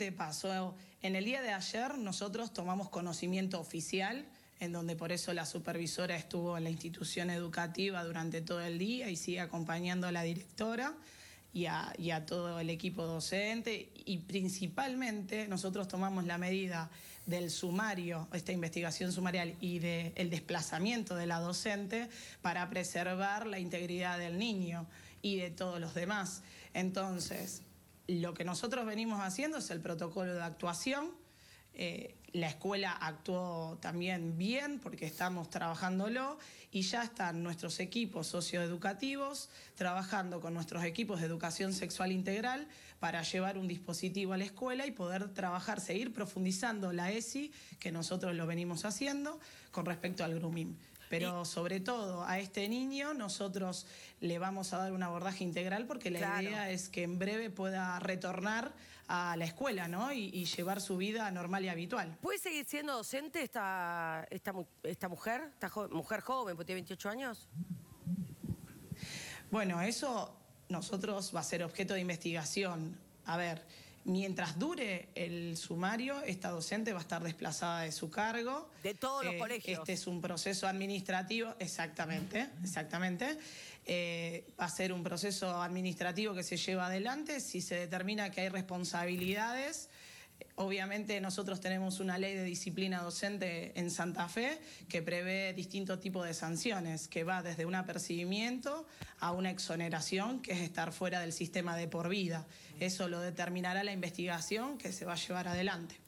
De paso, en el día de ayer nosotros tomamos conocimiento oficial, en donde por eso la supervisora estuvo en la institución educativa durante todo el día y sigue acompañando a la directora. Y a, todo el equipo docente y principalmente nosotros tomamos la medida del sumario, esta investigación sumarial y de el desplazamiento de la docente para preservar la integridad del niño y de todos los demás. Entonces, lo que nosotros venimos haciendo es el protocolo de actuación. Eh, la escuela actuó también bien porque estamos trabajándolo y ya están nuestros equipos socioeducativos trabajando con nuestros equipos de educación sexual integral para llevar un dispositivo a la escuela y poder trabajar, seguir profundizando la ESI que nosotros lo venimos haciendo con respecto al grooming. Pero sobre todo a este niño nosotros le vamos a dar un abordaje integral porque la idea es que en breve pueda retornar a la escuela ¿no? y, llevar su vida normal y habitual. ¿Puede seguir siendo docente esta, esta, mujer, esta mujer joven, porque tiene 28 años? Bueno, eso nosotros va a ser objeto de investigación. A ver, Mientras dure el sumario, esta docente va a estar desplazada de su cargo. De todos los eh, colegios. Este es un proceso administrativo, exactamente, exactamente. Eh, va a ser un proceso administrativo que se lleva adelante si se determina que hay responsabilidades. Obviamente nosotros tenemos una ley de disciplina docente en Santa Fe que prevé distintos tipos de sanciones, que va desde un apercibimiento a una exoneración, que es estar fuera del sistema de por vida. Eso lo determinará la investigación que se va a llevar adelante.